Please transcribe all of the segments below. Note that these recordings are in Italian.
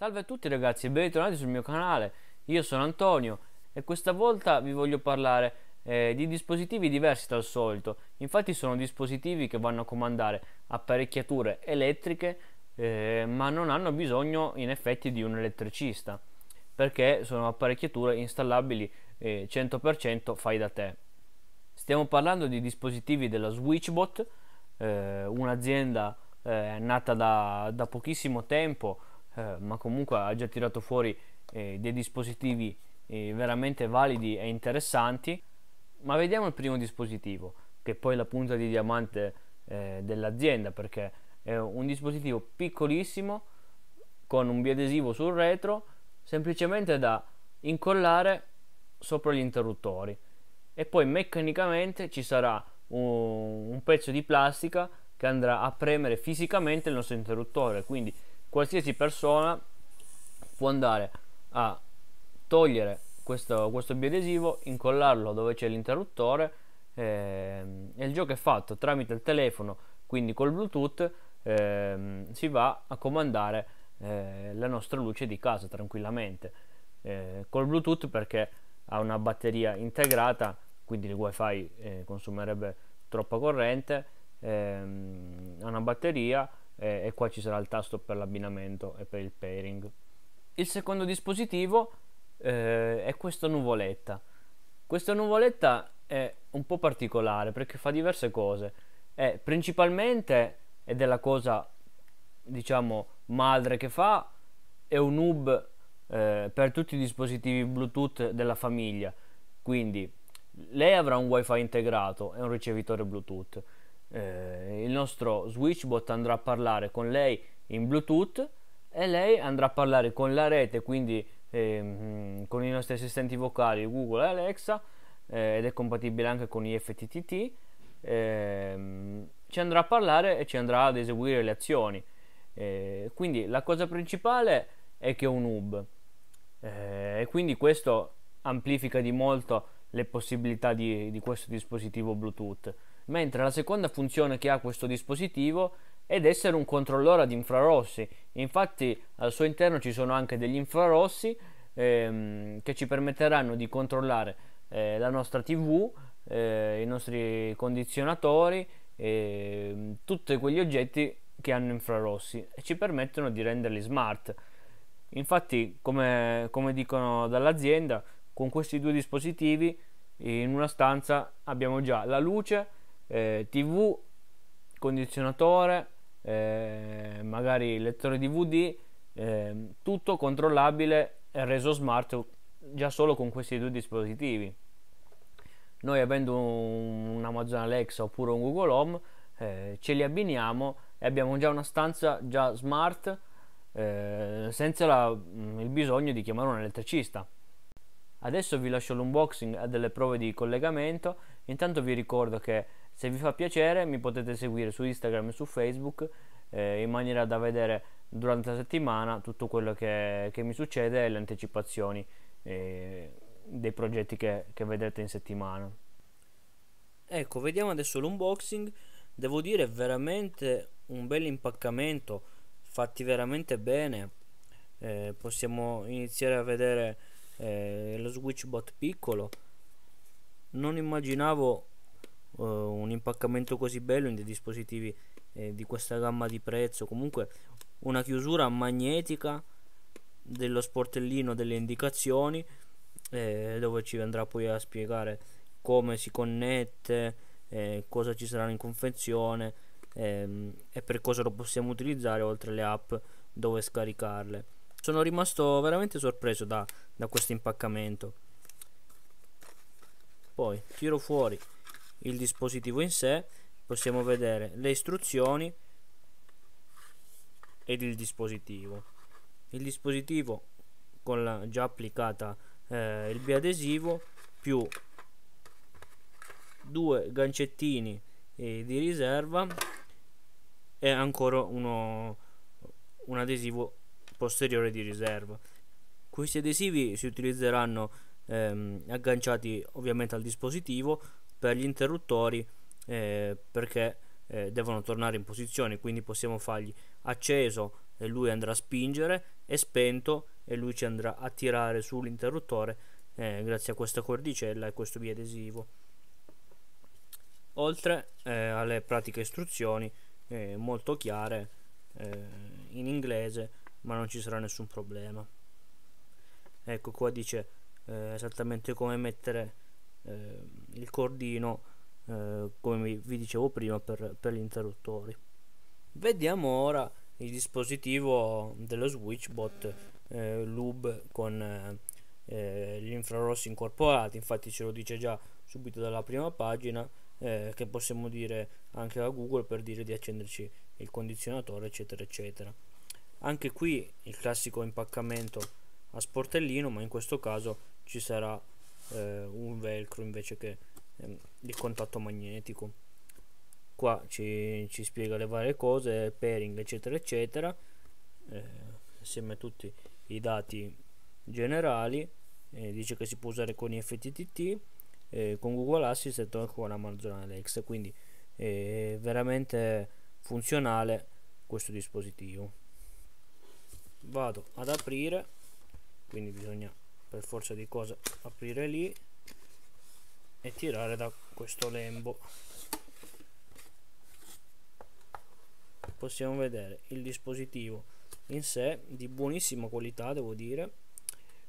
Salve a tutti ragazzi e bentornati sul mio canale, io sono Antonio e questa volta vi voglio parlare eh, di dispositivi diversi dal solito, infatti sono dispositivi che vanno a comandare apparecchiature elettriche eh, ma non hanno bisogno in effetti di un elettricista perché sono apparecchiature installabili eh, 100% fai da te. Stiamo parlando di dispositivi della Switchbot, eh, un'azienda eh, nata da, da pochissimo tempo eh, ma comunque ha già tirato fuori eh, dei dispositivi eh, veramente validi e interessanti. Ma vediamo il primo dispositivo, che è poi la punta di diamante eh, dell'azienda, perché è un dispositivo piccolissimo con un biadesivo sul retro, semplicemente da incollare sopra gli interruttori e poi meccanicamente ci sarà un, un pezzo di plastica che andrà a premere fisicamente il nostro interruttore, quindi qualsiasi persona può andare a togliere questo, questo biadesivo, incollarlo dove c'è l'interruttore eh, e il gioco è fatto tramite il telefono, quindi col Bluetooth eh, si va a comandare eh, la nostra luce di casa tranquillamente. Eh, col Bluetooth perché ha una batteria integrata, quindi il wifi eh, consumerebbe troppa corrente, ehm, ha una batteria eh, e qua ci sarà il tasto per l'abbinamento e per il pairing. Il secondo dispositivo eh, è questa nuvoletta. Questa nuvoletta è un po' particolare perché fa diverse cose. È principalmente, ed è la cosa diciamo madre che fa, è un hub eh, per tutti i dispositivi Bluetooth della famiglia. Quindi lei avrà un wifi integrato e un ricevitore Bluetooth eh, il nostro switchbot andrà a parlare con lei in Bluetooth e lei andrà a parlare con la rete, quindi eh, con i nostri assistenti vocali Google e Alexa eh, ed è compatibile anche con i IFTTT. Ehm, ci andrà a parlare e ci andrà ad eseguire le azioni. Eh, quindi la cosa principale è che è un hub eh, e quindi questo amplifica di molto le possibilità di, di questo dispositivo Bluetooth mentre la seconda funzione che ha questo dispositivo è ed essere un controllore ad infrarossi. Infatti al suo interno ci sono anche degli infrarossi ehm, che ci permetteranno di controllare eh, la nostra TV, eh, i nostri condizionatori, eh, tutti quegli oggetti che hanno infrarossi e ci permettono di renderli smart. Infatti, come, come dicono dall'azienda, con questi due dispositivi in una stanza abbiamo già la luce, eh, TV, condizionatore, eh, magari lettore DVD, eh, tutto controllabile e reso smart già solo con questi due dispositivi. Noi avendo un, un Amazon Alexa oppure un Google Home eh, ce li abbiniamo e abbiamo già una stanza già smart eh, senza la, mm, il bisogno di chiamare un elettricista. Adesso vi lascio l'unboxing a delle prove di collegamento, intanto vi ricordo che se vi fa piacere mi potete seguire su Instagram e su Facebook eh, in maniera da vedere durante la settimana tutto quello che, che mi succede e le anticipazioni eh, dei progetti che, che vedrete in settimana. Ecco, vediamo adesso l'unboxing. Devo dire veramente un bel impaccamento, fatti veramente bene. Eh, possiamo iniziare a vedere eh, lo Switchbot piccolo. Non immaginavo uh, un impaccamento così bello in dei dispositivi eh, di questa gamma di prezzo comunque una chiusura magnetica dello sportellino delle indicazioni eh, dove ci andrà poi a spiegare come si connette eh, cosa ci sarà in confezione ehm, e per cosa lo possiamo utilizzare oltre le app dove scaricarle sono rimasto veramente sorpreso da, da questo impaccamento poi tiro fuori il dispositivo in sé possiamo vedere le istruzioni ed il dispositivo il dispositivo con la già applicata eh, il biadesivo più due gancettini eh, di riserva e ancora uno, un adesivo posteriore di riserva questi adesivi si utilizzeranno ehm, agganciati ovviamente al dispositivo per gli interruttori eh, perché eh, devono tornare in posizione quindi possiamo fargli acceso e lui andrà a spingere e spento e lui ci andrà a tirare sull'interruttore eh, grazie a questa cordicella e questo biadesivo oltre eh, alle pratiche istruzioni eh, molto chiare eh, in inglese ma non ci sarà nessun problema ecco qua dice esattamente come mettere eh, il cordino eh, come vi dicevo prima per, per gli interruttori vediamo ora il dispositivo dello switchbot eh, lub con eh, gli infrarossi incorporati infatti ce lo dice già subito dalla prima pagina eh, che possiamo dire anche a google per dire di accenderci il condizionatore eccetera eccetera anche qui il classico impaccamento a sportellino ma in questo caso ci sarà eh, un velcro invece che ehm, il contatto magnetico qua ci, ci, spiega le varie cose pairing eccetera eccetera eh, insieme a tutti i dati generali eh, dice che si può usare con i FTTT eh, con Google Assistant e con Amazon Alexa quindi eh, è veramente funzionale questo dispositivo vado ad aprire quindi bisogna per forza di cose aprire lì e tirare da questo lembo possiamo vedere il dispositivo in sé di buonissima qualità devo dire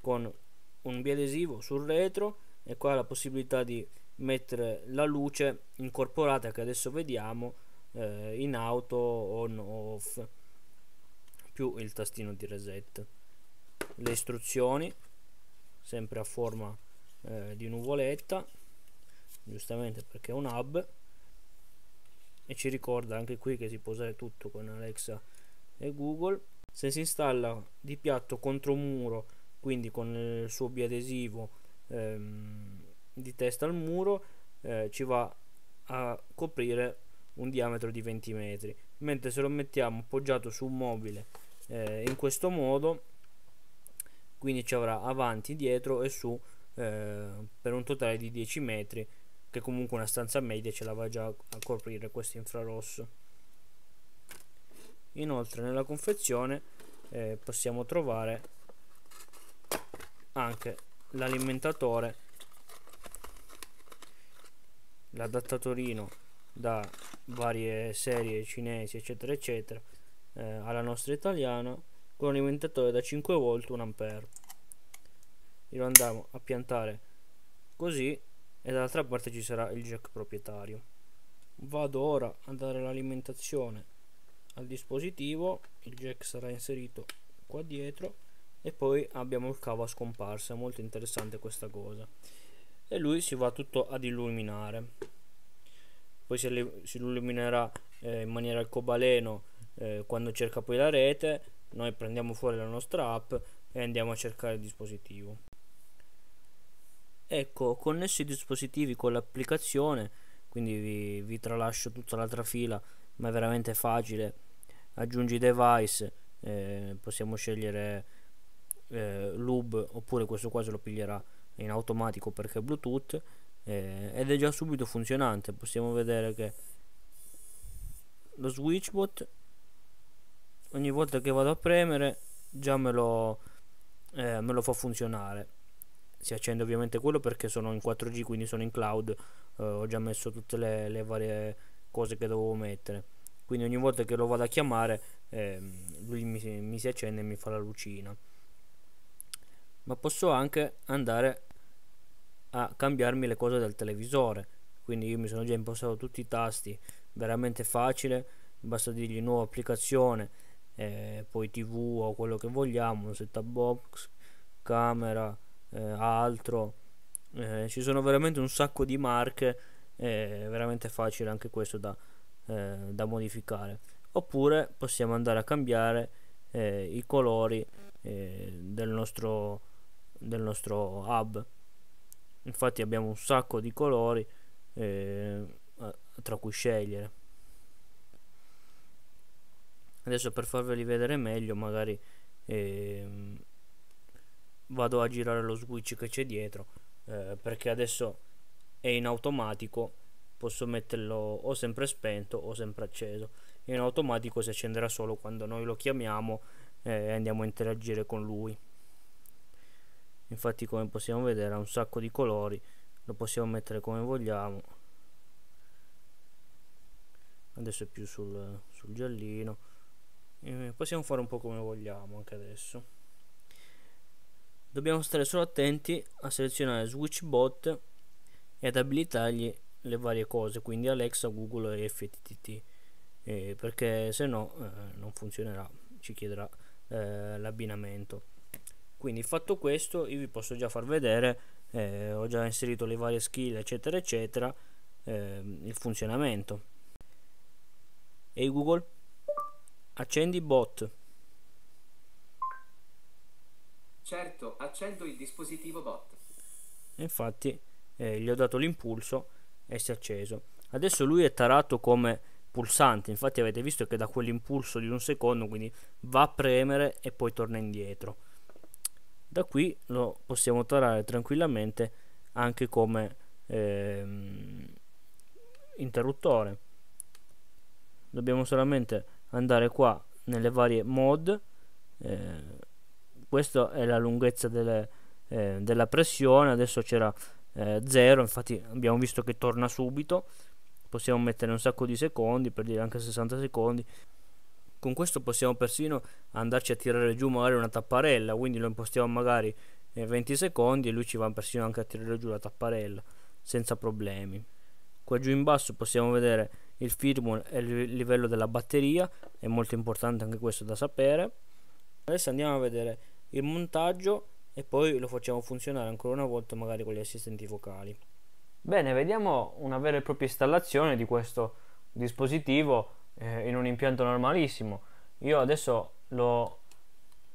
con un biadesivo sul retro e qua la possibilità di mettere la luce incorporata che adesso vediamo eh, in auto on off più il tastino di reset le istruzioni sempre a forma eh, di nuvoletta giustamente perché è un hub e ci ricorda anche qui che si può usare tutto con Alexa e Google se si installa di piatto contro un muro quindi con il suo biadesivo ehm, di testa al muro eh, ci va a coprire un diametro di 20 metri mentre se lo mettiamo appoggiato su un mobile eh, in questo modo quindi ci avrà avanti, dietro e su eh, per un totale di 10 metri che comunque una stanza media ce la va già a coprire questo infrarosso inoltre nella confezione eh, possiamo trovare anche l'alimentatore l'adattatorino da varie serie cinesi eccetera eccetera eh, alla nostra italiana con un alimentatore da 5 volt 1 A. lo andiamo a piantare così e dall'altra parte ci sarà il jack proprietario. Vado ora a dare l'alimentazione al dispositivo, il jack sarà inserito qua dietro e poi abbiamo il cavo a scomparsa, molto interessante questa cosa. E lui si va tutto ad illuminare poi si, illuminerà eh, in maniera alcobaleno eh, quando cerca poi la rete noi prendiamo fuori la nostra app e andiamo a cercare il dispositivo. Ecco, connesso i dispositivi con l'applicazione, quindi vi, vi tralascio tutta l'altra fila, ma è veramente facile. Aggiungi device, eh, possiamo scegliere eh, lub oppure questo qua se lo piglierà in automatico perché è bluetooth eh, ed è già subito funzionante possiamo vedere che lo switchbot ogni volta che vado a premere già me lo, eh, me lo fa funzionare si accende ovviamente quello perché sono in 4G quindi sono in cloud eh, ho già messo tutte le, le, varie cose che dovevo mettere quindi ogni volta che lo vado a chiamare eh, lui mi, mi, si accende e mi fa la lucina ma posso anche andare a cambiarmi le cose del televisore quindi io mi sono già impostato tutti i tasti veramente facile basta dirgli nuova applicazione eh, poi tv o quello che vogliamo, un setup box, camera, eh, altro. Eh, ci sono veramente un sacco di marche, è veramente facile anche questo da, eh, da modificare. Oppure possiamo andare a cambiare i colori del nostro, del nostro hub infatti abbiamo un sacco di colori eh, tra cui scegliere adesso per farveli vedere meglio magari ehm, vado a girare lo switch che c'è dietro eh, perché adesso è in automatico posso metterlo o sempre spento o sempre acceso e in automatico si accenderà solo quando noi lo chiamiamo e andiamo a interagire con lui infatti come possiamo vedere ha un sacco di colori lo possiamo mettere come vogliamo adesso è più sul, sul giallino eh, possiamo fare un po' come vogliamo anche adesso dobbiamo stare solo attenti a selezionare switchbot e ad abilitargli le varie cose quindi Alexa, Google e FTTT eh, perché se no eh, non funzionerà ci chiederà eh, l'abbinamento quindi fatto questo io vi posso già far vedere eh, ho già inserito le varie skill eccetera eccetera ehm, il funzionamento e Google Accendi bot. Certo, accendo il dispositivo bot. Infatti eh, gli ho dato l'impulso e si è acceso. Adesso lui è tarato come pulsante, infatti avete visto che da quell'impulso di un secondo, quindi va a premere e poi torna indietro. Da qui lo possiamo tarare tranquillamente anche come eh, interruttore. Dobbiamo solamente andare qua nelle varie mod eh, questa è la lunghezza delle, eh, della pressione adesso c'era 0 eh, infatti abbiamo visto che torna subito possiamo mettere un sacco di secondi per dire anche 60 secondi con questo possiamo persino andarci a tirare giù magari una tapparella quindi lo impostiamo magari 20 eh, secondi e lui ci va persino anche a tirare giù la tapparella senza problemi qua giù in basso possiamo vedere il firmware e il livello della batteria è molto importante anche questo da sapere adesso andiamo a vedere il montaggio e poi lo facciamo funzionare ancora una volta magari con gli assistenti vocali bene vediamo una vera e propria installazione di questo dispositivo eh, in un impianto normalissimo io adesso lo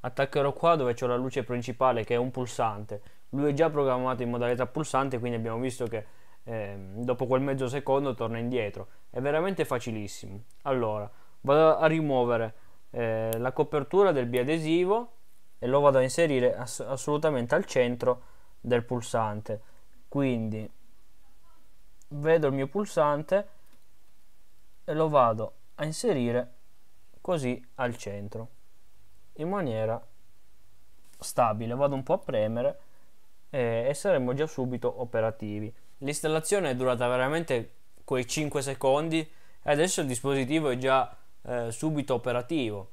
attaccherò qua dove c'è la luce principale che è un pulsante lui è già programmato in modalità pulsante quindi abbiamo visto che eh, dopo quel mezzo secondo torna indietro. È veramente facilissimo. Allora, vado a rimuovere eh, la copertura del biadesivo e lo vado a inserire ass assolutamente al centro del pulsante. Quindi vedo il mio pulsante e lo vado a inserire così al centro in maniera stabile vado un po' a premere eh, e saremo già subito operativi L'installazione è durata veramente quei 5 secondi e adesso il dispositivo è già eh, subito operativo.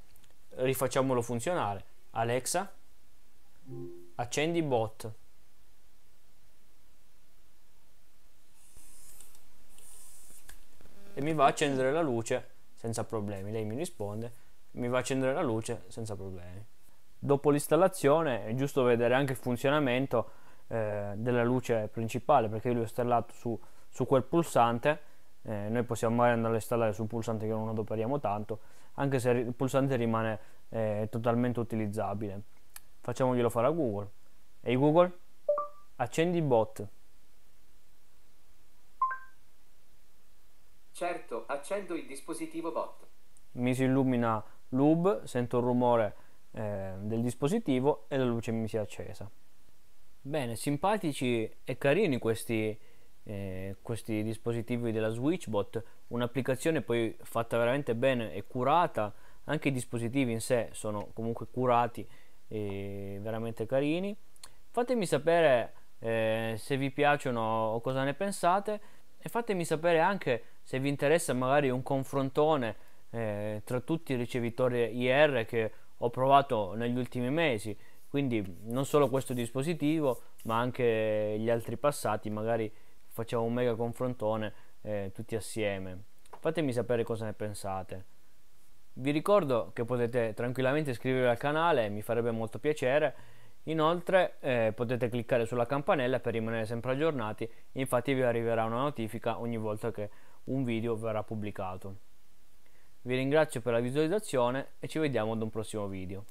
Rifacciamolo funzionare. Alexa, accendi bot. E mi va a accendere la luce senza problemi. Lei mi risponde, mi va a accendere la luce senza problemi. Dopo l'installazione è giusto vedere anche il funzionamento eh, della luce principale perché lui è installato su, su quel pulsante eh, noi possiamo magari andare a installare su un pulsante che non adoperiamo tanto anche se il pulsante rimane eh, totalmente utilizzabile facciamoglielo fare a Google ehi hey Google accendi bot certo accendo il dispositivo bot mi si illumina l'UB sento il rumore eh, del dispositivo e la luce mi si è accesa Bene, simpatici e carini questi, eh, questi dispositivi della Switchbot, un'applicazione poi fatta veramente bene e curata, anche i dispositivi in sé sono comunque curati e veramente carini. Fatemi sapere eh, se vi piacciono o cosa ne pensate e fatemi sapere anche se vi interessa magari un confrontone eh, tra tutti i ricevitori IR che ho provato negli ultimi mesi quindi non solo questo dispositivo, ma anche gli altri passati, magari facciamo un mega confrontone eh, tutti assieme. Fatemi sapere cosa ne pensate. Vi ricordo che potete tranquillamente iscrivervi al canale, mi farebbe molto piacere. Inoltre eh, potete cliccare sulla campanella per rimanere sempre aggiornati, infatti vi arriverà una notifica ogni volta che un video verrà pubblicato. Vi ringrazio per la visualizzazione e ci vediamo ad un prossimo video.